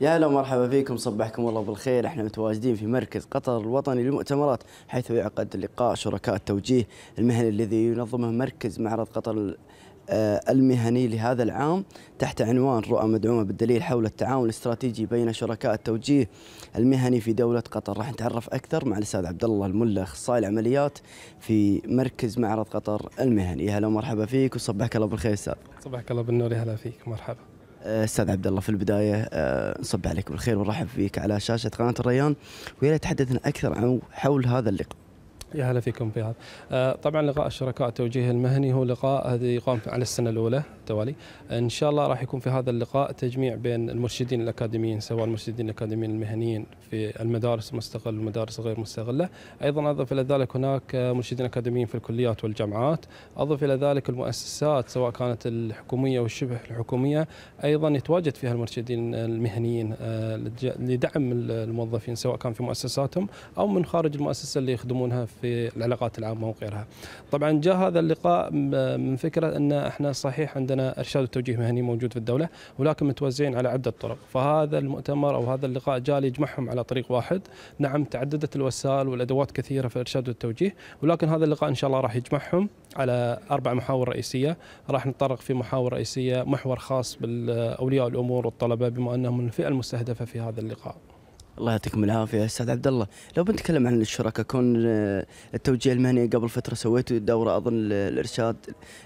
يا هلا ومرحبا فيكم صبحكم الله بالخير احنا متواجدين في مركز قطر الوطني للمؤتمرات حيث يعقد لقاء شركاء التوجيه المهني الذي ينظمه مركز معرض قطر آه، المهني لهذا العام تحت عنوان رؤى مدعومة بالدليل حول التعاون الاستراتيجي بين شركاء التوجيه المهني في دولة قطر راح نتعرف أكثر مع الأستاذ عبد الله الملا أخصائي العمليات في مركز معرض قطر المهني يا هلا ومرحبا فيك وصبحك الله بالخير أستاذ صبحك الله بالنور هلا فيك مرحبا آه، استاذ عبد الله في البدايه نصب آه، عليك بالخير ونرحب فيك على شاشه قناه الريان ويا تحدثنا اكثر عن حول هذا اللقاء. يا هلا فيكم فيهاد آه، طبعا لقاء الشركاء التوجيهي المهني هو لقاء هذا يقام على السنه الاولى توالي ان شاء الله راح يكون في هذا اللقاء تجميع بين المرشدين الاكاديميين سواء المرشدين الاكاديميين المهنيين في المدارس المستقله والمدارس غير المستقله ايضا اضف الى ذلك هناك مرشدين اكاديميين في الكليات والجامعات اضف الى ذلك المؤسسات سواء كانت الحكوميه والشبه الحكوميه ايضا يتواجد فيها المرشدين المهنيين آه، لدعم الموظفين سواء كان في مؤسساتهم او من خارج المؤسسه اللي يخدمونها في في العلاقات العامه وغيرها. طبعا جاء هذا اللقاء من فكره ان احنا صحيح عندنا ارشاد وتوجيه مهني موجود في الدوله ولكن متوزعين على عده طرق، فهذا المؤتمر او هذا اللقاء جاء ليجمعهم على طريق واحد، نعم تعددت الوسائل والادوات كثيره في الارشاد والتوجيه، ولكن هذا اللقاء ان شاء الله راح يجمعهم على اربع محاور رئيسيه، راح نتطرق في محاور رئيسيه محور خاص بالاولياء الامور والطلبه بما انهم من الفئه المستهدفه في هذا اللقاء. الله يعطيكم العافيه استاذ عبد الله لو بنتكلم عن الشركه كون آه، التوجيه المهني قبل فتره سويتوا دوره اظن الارشاد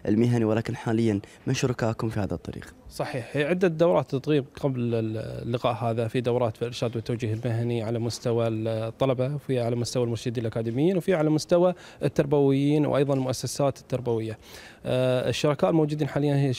المهني ولكن حاليا من شركائكم في هذا الطريق؟ صحيح هي عده دورات تطبيق قبل اللقاء هذا في دورات في الارشاد والتوجيه المهني على مستوى الطلبه وفي على مستوى المرشدين الاكاديميين وفي على مستوى التربويين وايضا المؤسسات التربويه. آه، الشركاء الموجودين حاليا هي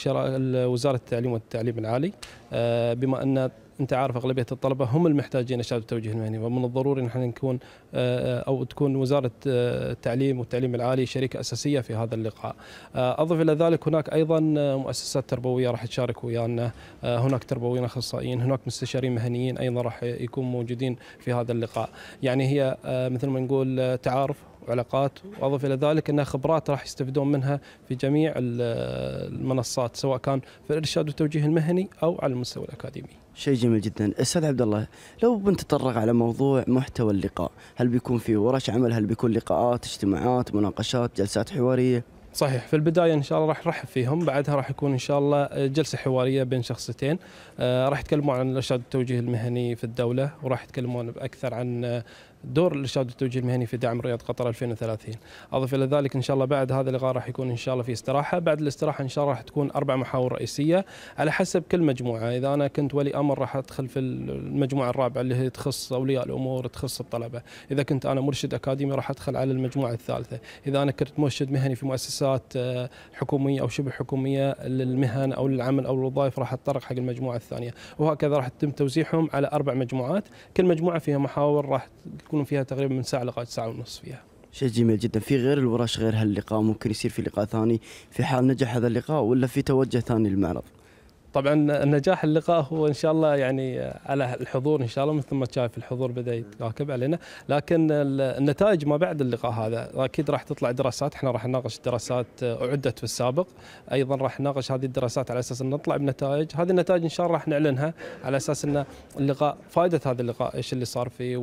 وزاره التعليم والتعليم العالي آه، بما ان انت عارف اغلبيه الطلبه هم المحتاجين اشياء التوجيه المهني ومن الضروري ان احنا نكون آه، او تكون وزاره آه، التعليم والتعليم العالي شريكه اساسيه في هذا اللقاء. آه، اضف الى ذلك هناك ايضا مؤسسات تربويه راح تشارك ويانا هناك تربويين اخصائيين هناك مستشارين مهنيين ايضا راح يكون موجودين في هذا اللقاء. يعني هي مثل ما نقول تعارف وعلاقات واضف الى ذلك انها خبرات راح يستفيدون منها في جميع المنصات سواء كان في الارشاد والتوجيه المهني او على المستوى الاكاديمي. شيء جميل جدا، استاذ عبد الله لو بنتطرق على موضوع محتوى اللقاء، هل بيكون في ورش عمل؟ هل بيكون لقاءات، اجتماعات، مناقشات، جلسات حواريه؟ صحيح في البداية إن شاء الله راح نرحب فيهم بعدها راح يكون إن شاء الله جلسة حوارية بين شخصيتين آه، راح يتكلمون عن الإرشاد التوجيه المهني في الدولة وراح يتكلمون أكثر عن آه، دور الارشاد التوجيه المهني في دعم رياض قطر 2030 اضف الى ذلك ان شاء الله بعد هذا اللقاء راح يكون ان شاء الله في استراحه بعد الاستراحه ان شاء الله راح تكون اربع محاور رئيسيه على حسب كل مجموعه اذا انا كنت ولي امر راح ادخل في المجموعه الرابعه اللي هي تخص اولياء الامور تخص الطلبه اذا كنت انا مرشد اكاديمي راح ادخل على المجموعه الثالثه اذا انا كنت مرشد مهني في مؤسسه مؤسسات آه، حكوميه او شبه حكوميه للمهن او للعمل او للوظائف راح تطرق حق المجموعه الثانيه وهكذا راح يتم توزيعهم على اربع مجموعات كل مجموعه فيها محاور راح تكون فيها تقريبا من ساعه لغايه ساعه ونص فيها شيء جميل جدا في غير الورش غير هاللقاء ممكن يصير في لقاء ثاني في حال نجح هذا اللقاء ولا في توجه ثاني للمعرض طبعا نجاح اللقاء هو ان شاء الله يعني على الحضور ان شاء الله مثل ما شايف الحضور بدا يتراكب علينا لكن النتائج ما بعد اللقاء هذا اكيد راح تطلع دراسات احنا راح نناقش دراسات اعدت في السابق ايضا راح نناقش هذه الدراسات على اساس ان نطلع بنتائج هذه النتائج ان شاء الله راح نعلنها على اساس ان اللقاء فائده هذا اللقاء ايش اللي صار فيه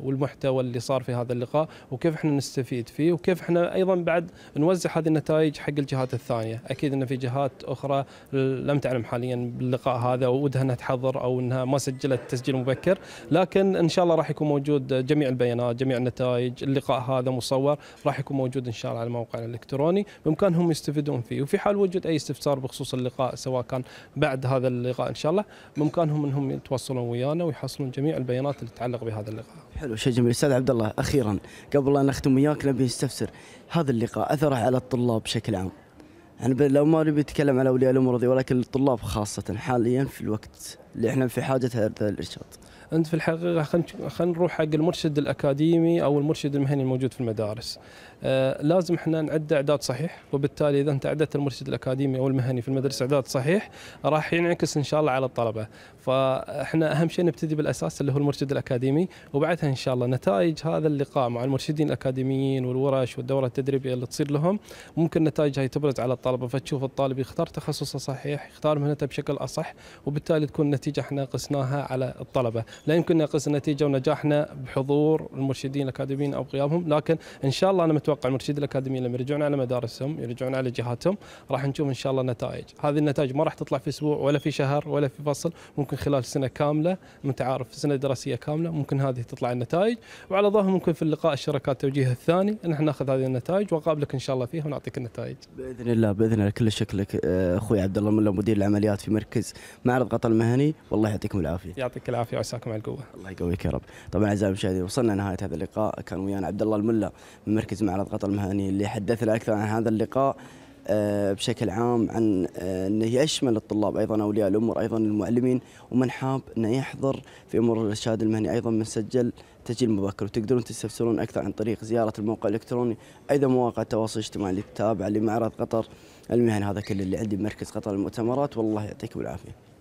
والمحتوى اللي صار في هذا اللقاء وكيف احنا نستفيد فيه وكيف احنا ايضا بعد نوزع هذه النتائج حق الجهات الثانيه اكيد ان في جهات اخرى لم تعلم حاجة حاليا باللقاء هذا وودها انها تحضر او انها ما سجلت تسجيل مبكر لكن ان شاء الله راح يكون موجود جميع البيانات جميع النتائج اللقاء هذا مصور راح يكون موجود ان شاء الله على موقعنا الالكتروني بامكانهم يستفيدون فيه وفي حال وجود اي استفسار بخصوص اللقاء سواء كان بعد هذا اللقاء ان شاء الله بامكانهم انهم يتواصلون ويانا ويحصلون جميع البيانات اللي تتعلق بهذا اللقاء. حلو شيء جميل استاذ عبد الله اخيرا قبل ان نختم وياك نبي نستفسر هذا اللقاء اثره على الطلاب بشكل عام. يعني لو ما نبي نتكلم على اولياء الامور ولكن الطلاب خاصه حاليا في الوقت اللي احنا في حاجه هذا الارشاد انت في الحقيقه خلينا نروح حق المرشد الاكاديمي او المرشد المهني الموجود في المدارس آه لازم احنا نعد اعداد صحيح وبالتالي اذا انت عدت المرشد الاكاديمي او المهني في المدرسه اعداد صحيح راح ينعكس ان شاء الله على الطلبه فاحنا اهم شيء نبتدي بالاساس اللي هو المرشد الاكاديمي وبعدها ان شاء الله نتائج هذا اللقاء مع المرشدين الاكاديميين والورش والدوره التدريبيه اللي تصير لهم ممكن نتائجها تبرز على الطلبه فتشوف الطالب يختار تخصصه صحيح يختار مهنته بشكل اصح وبالتالي تكون نتيجه احنا قسناها على الطلبه، لا يمكن نقيس النتيجه ونجاحنا بحضور المرشدين الاكاديميين او غيابهم، لكن ان شاء الله انا متوقع المرشدين الاكاديميين لما يرجعون على مدارسهم، يرجعون على جهاتهم، راح نشوف ان شاء الله نتائج، هذه النتائج ما راح تطلع في اسبوع ولا في شهر ولا في فصل، ممكن خلال سنه كامله متعارف سنه دراسيه كامله ممكن هذه تطلع النتائج، وعلى ظهر ممكن في اللقاء الشركات التوجيه الثاني ان احنا ناخذ هذه النتائج واقابلك ان شاء الله فيها ونعطيك النتائج. باذن الله باذن الله كل شكلك آه، اخوي عبد الله مدير العمليات في مركز معرض قطر المهني والله يعطيكم العافيه يعطيك العافيه وعساكم على القوه الله يقويك يا رب طبعا اعزائي المشاهدين وصلنا لنهايه هذا اللقاء كان ويانا عبد الله الملا من مركز معرض قطر المهني اللي حدثنا اكثر عن هذا اللقاء آه، بشكل عام عن آه، انه يشمل الطلاب ايضا اولياء الامور ايضا المعلمين ومن حاب انه يحضر في امور الارشاد المهني ايضا من سجل تسجيل مبكر وتقدرون تستفسرون اكثر عن طريق زياره الموقع الالكتروني ايضا مواقع التواصل الاجتماعي اللي تتابع لمعرض قطر المهني هذا كل اللي عندي بمركز قطر المؤتمرات والله يعطيكم العافيه.